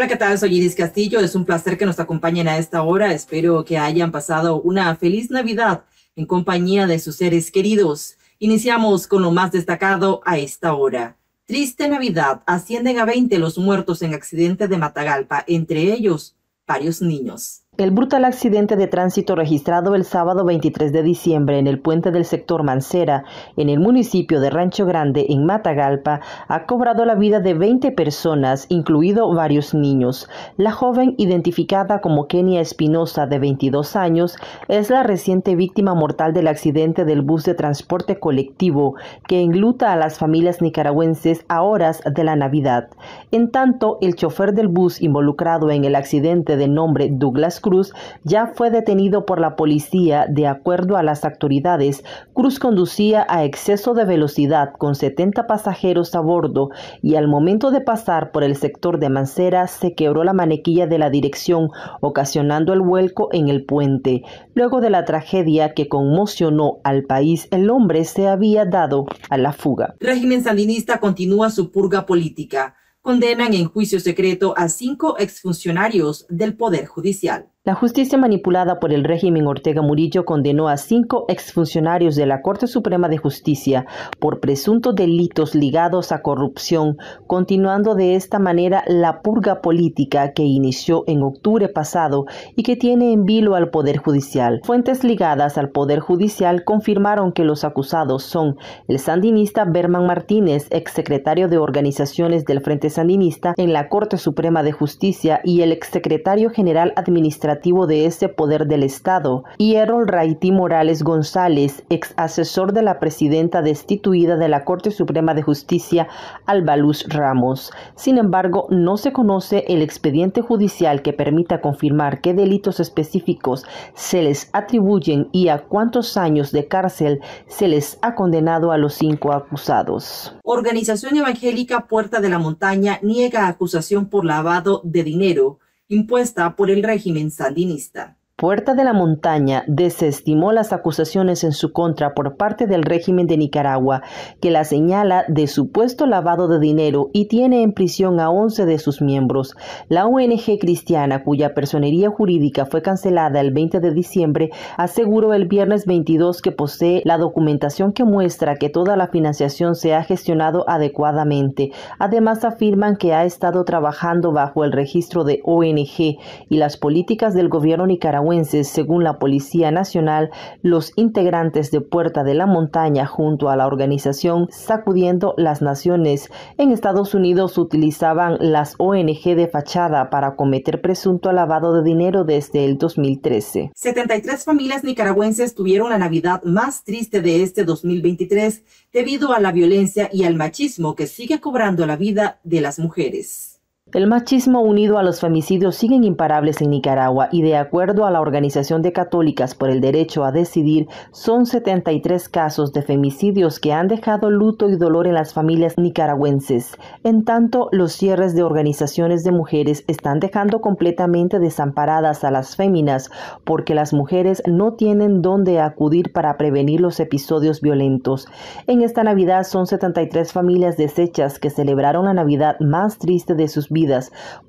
Hola, ¿qué tal? Soy Iris Castillo. Es un placer que nos acompañen a esta hora. Espero que hayan pasado una feliz Navidad en compañía de sus seres queridos. Iniciamos con lo más destacado a esta hora. Triste Navidad. Ascienden a 20 los muertos en accidente de Matagalpa, entre ellos varios niños. El brutal accidente de tránsito registrado el sábado 23 de diciembre en el puente del sector Mancera, en el municipio de Rancho Grande, en Matagalpa, ha cobrado la vida de 20 personas, incluido varios niños. La joven, identificada como Kenia Espinosa, de 22 años, es la reciente víctima mortal del accidente del bus de transporte colectivo que engluta a las familias nicaragüenses a horas de la Navidad. En tanto, el chofer del bus involucrado en el accidente de nombre Douglas Cruz Cruz ya fue detenido por la policía. De acuerdo a las autoridades, Cruz conducía a exceso de velocidad con 70 pasajeros a bordo y al momento de pasar por el sector de Mancera se quebró la manequilla de la dirección, ocasionando el vuelco en el puente. Luego de la tragedia que conmocionó al país, el hombre se había dado a la fuga. El régimen sandinista continúa su purga política condenan en juicio secreto a cinco exfuncionarios del Poder Judicial. La justicia manipulada por el régimen Ortega Murillo condenó a cinco exfuncionarios de la Corte Suprema de Justicia por presuntos delitos ligados a corrupción, continuando de esta manera la purga política que inició en octubre pasado y que tiene en vilo al Poder Judicial. Fuentes ligadas al Poder Judicial confirmaron que los acusados son el sandinista Berman Martínez, exsecretario de organizaciones del Frente Sandinista en la Corte Suprema de Justicia y el exsecretario general administrativo de este poder del Estado, y Errol Morales González, ex asesor de la presidenta destituida de la Corte Suprema de Justicia, Albaluz Ramos. Sin embargo, no se conoce el expediente judicial que permita confirmar qué delitos específicos se les atribuyen y a cuántos años de cárcel se les ha condenado a los cinco acusados. Organización Evangélica Puerta de la Montaña niega acusación por lavado de dinero impuesta por el régimen sandinista. Puerta de la Montaña desestimó las acusaciones en su contra por parte del régimen de Nicaragua, que la señala de supuesto lavado de dinero y tiene en prisión a 11 de sus miembros. La ONG cristiana, cuya personería jurídica fue cancelada el 20 de diciembre, aseguró el viernes 22 que posee la documentación que muestra que toda la financiación se ha gestionado adecuadamente. Además, afirman que ha estado trabajando bajo el registro de ONG y las políticas del gobierno nicaragüense según la Policía Nacional, los integrantes de Puerta de la Montaña junto a la organización Sacudiendo las Naciones en Estados Unidos utilizaban las ONG de fachada para cometer presunto lavado de dinero desde el 2013. 73 familias nicaragüenses tuvieron la Navidad más triste de este 2023 debido a la violencia y al machismo que sigue cobrando la vida de las mujeres. El machismo unido a los femicidios siguen imparables en Nicaragua y de acuerdo a la Organización de Católicas por el Derecho a Decidir, son 73 casos de femicidios que han dejado luto y dolor en las familias nicaragüenses. En tanto, los cierres de organizaciones de mujeres están dejando completamente desamparadas a las féminas porque las mujeres no tienen dónde acudir para prevenir los episodios violentos. En esta Navidad son 73 familias deshechas que celebraron la Navidad más triste de sus vidas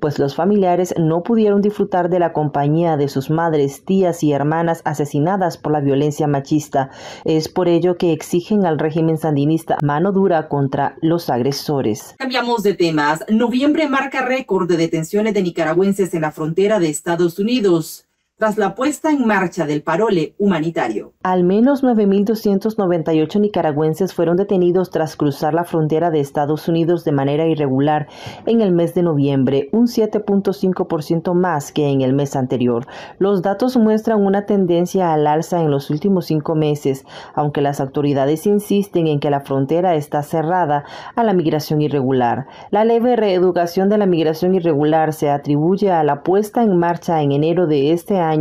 pues los familiares no pudieron disfrutar de la compañía de sus madres, tías y hermanas asesinadas por la violencia machista. Es por ello que exigen al régimen sandinista mano dura contra los agresores. Cambiamos de temas. Noviembre marca récord de detenciones de nicaragüenses en la frontera de Estados Unidos tras la puesta en marcha del parole humanitario. Al menos 9.298 nicaragüenses fueron detenidos tras cruzar la frontera de Estados Unidos de manera irregular en el mes de noviembre, un 7.5% más que en el mes anterior. Los datos muestran una tendencia al alza en los últimos cinco meses, aunque las autoridades insisten en que la frontera está cerrada a la migración irregular. La leve reeducación de la migración irregular se atribuye a la puesta en marcha en enero de este año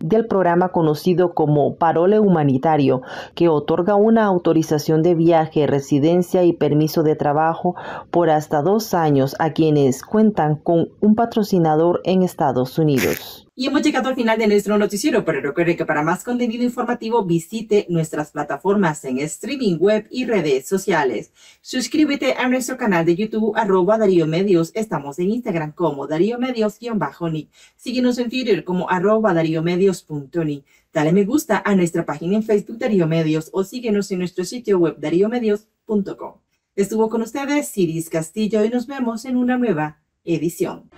del programa conocido como Parole Humanitario, que otorga una autorización de viaje, residencia y permiso de trabajo por hasta dos años a quienes cuentan con un patrocinador en Estados Unidos. Y hemos llegado al final de nuestro noticiero, pero recuerde que para más contenido informativo visite nuestras plataformas en streaming web y redes sociales. Suscríbete a nuestro canal de YouTube arroba Darío Medios. Estamos en Instagram como Darío medios ni. Síguenos en Twitter como arroba Darío medios.ni. Dale me gusta a nuestra página en Facebook Darío Medios o síguenos en nuestro sitio web Darío medios.com Estuvo con ustedes Ciris Castillo y nos vemos en una nueva edición.